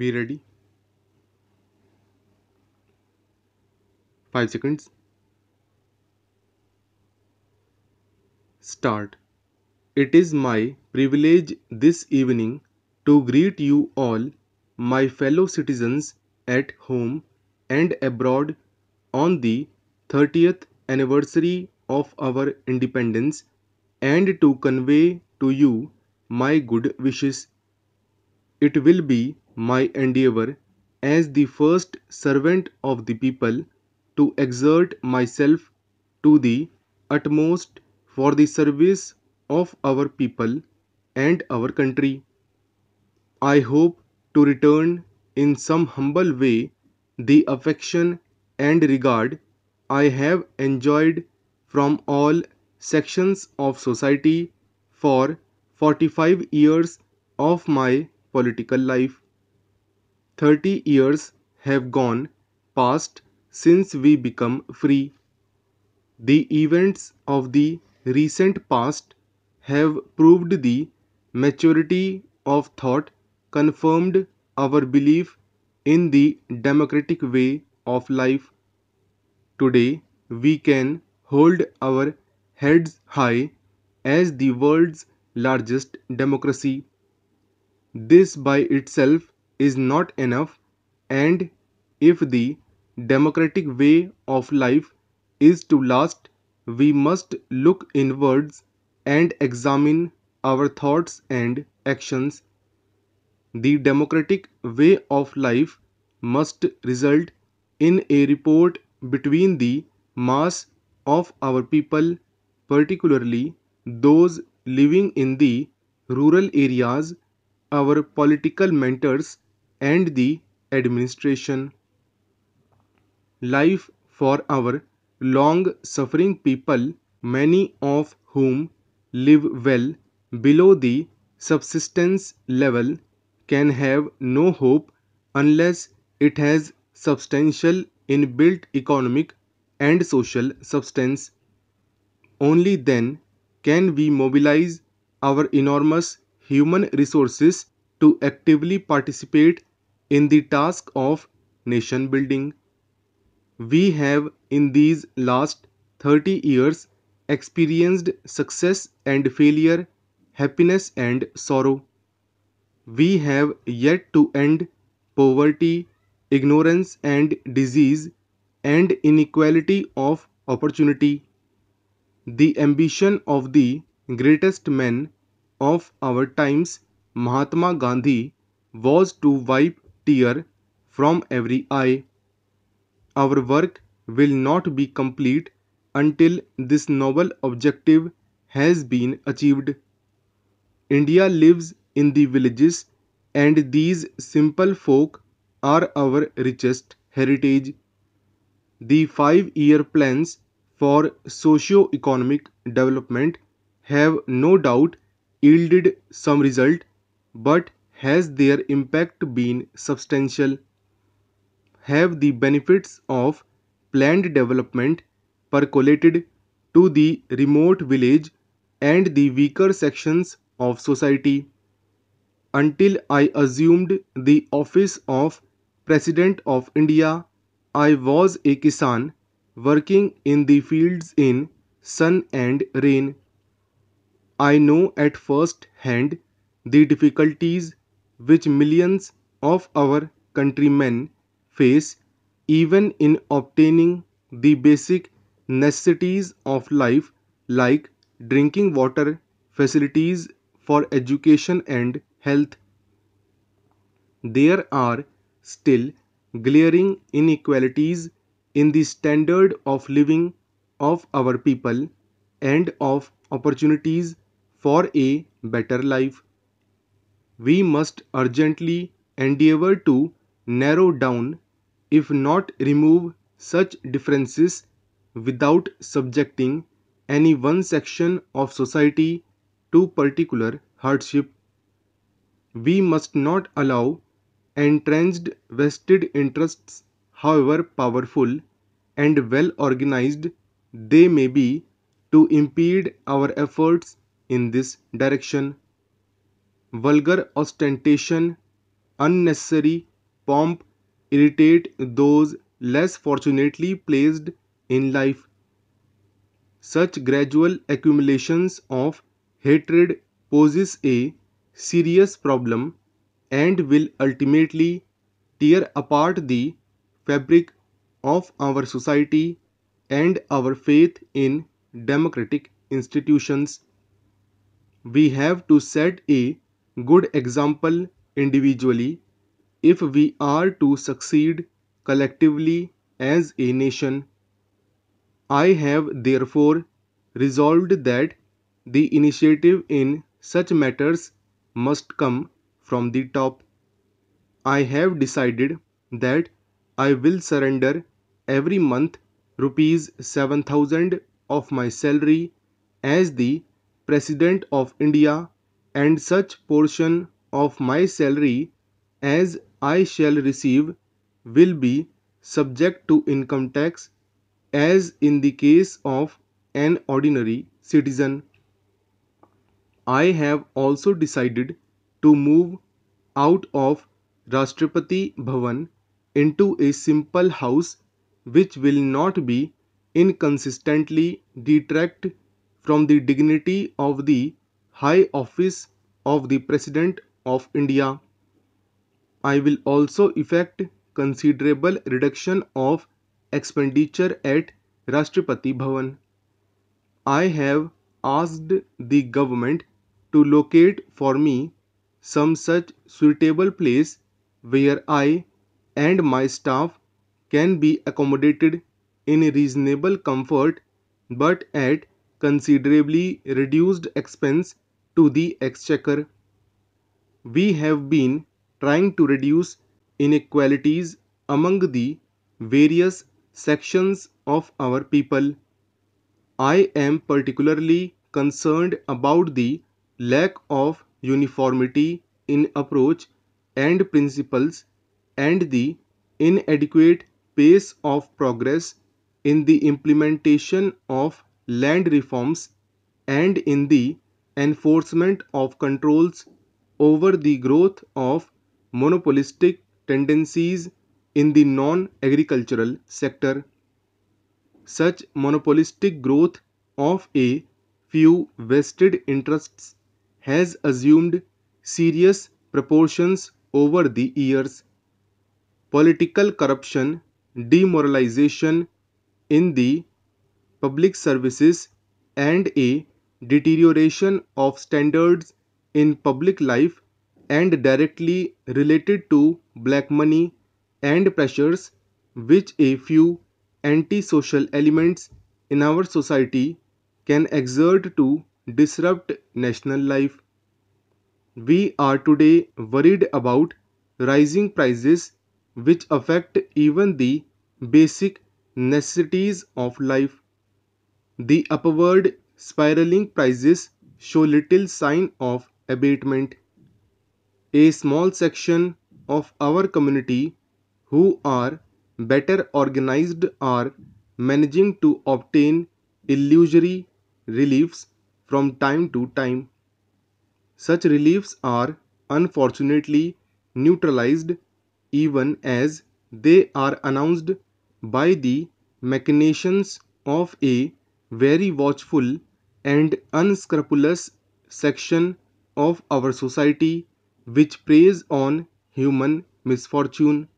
be ready 5 seconds start it is my privilege this evening to greet you all my fellow citizens at home and abroad on the 30th anniversary of our independence and to convey to you my good wishes it will be my endeavor as the first servant of the people to exert myself to the utmost for the service of our people and our country. I hope to return in some humble way the affection and regard I have enjoyed from all sections of society for 45 years of my political life. Thirty years have gone past since we become free. The events of the recent past have proved the maturity of thought, confirmed our belief in the democratic way of life. Today, we can hold our heads high as the world's largest democracy. This by itself is not enough and if the democratic way of life is to last we must look inwards and examine our thoughts and actions. The democratic way of life must result in a report between the mass of our people, particularly those living in the rural areas, our political mentors, and the administration. Life for our long suffering people, many of whom live well below the subsistence level, can have no hope unless it has substantial inbuilt economic and social substance. Only then can we mobilize our enormous human resources to actively participate in the task of nation building, we have in these last 30 years experienced success and failure, happiness and sorrow. We have yet to end poverty, ignorance and disease, and inequality of opportunity. The ambition of the greatest men of our times, Mahatma Gandhi, was to wipe tear from every eye. Our work will not be complete until this noble objective has been achieved. India lives in the villages and these simple folk are our richest heritage. The five-year plans for socio-economic development have no doubt yielded some result but has their impact been substantial? Have the benefits of planned development percolated to the remote village and the weaker sections of society? Until I assumed the office of President of India, I was a Kisan working in the fields in sun and rain. I know at first hand the difficulties which millions of our countrymen face even in obtaining the basic necessities of life like drinking water, facilities for education and health. There are still glaring inequalities in the standard of living of our people and of opportunities for a better life we must urgently endeavour to narrow down, if not remove, such differences without subjecting any one section of society to particular hardship. We must not allow entrenched vested interests, however powerful and well organized they may be, to impede our efforts in this direction vulgar ostentation, unnecessary pomp irritate those less fortunately placed in life. Such gradual accumulations of hatred poses a serious problem and will ultimately tear apart the fabric of our society and our faith in democratic institutions. We have to set a good example individually if we are to succeed collectively as a nation. I have therefore resolved that the initiative in such matters must come from the top. I have decided that I will surrender every month rupees 7000 of my salary as the President of India and such portion of my salary as I shall receive will be subject to income tax as in the case of an ordinary citizen. I have also decided to move out of Rashtrapati Bhavan into a simple house which will not be inconsistently detract from the dignity of the High Office of the President of India. I will also effect considerable reduction of expenditure at Rashtrapati Bhavan. I have asked the government to locate for me some such suitable place where I and my staff can be accommodated in reasonable comfort but at considerably reduced expense to the exchequer. We have been trying to reduce inequalities among the various sections of our people. I am particularly concerned about the lack of uniformity in approach and principles and the inadequate pace of progress in the implementation of land reforms and in the enforcement of controls over the growth of monopolistic tendencies in the non-agricultural sector. Such monopolistic growth of a few vested interests has assumed serious proportions over the years. Political corruption, demoralization in the public services and a deterioration of standards in public life and directly related to black money and pressures which a few antisocial elements in our society can exert to disrupt national life. We are today worried about rising prices which affect even the basic necessities of life. The upward spiraling prices show little sign of abatement. A small section of our community who are better organized are managing to obtain illusory reliefs from time to time. Such reliefs are unfortunately neutralized even as they are announced by the machinations of a very watchful and unscrupulous section of our society which preys on human misfortune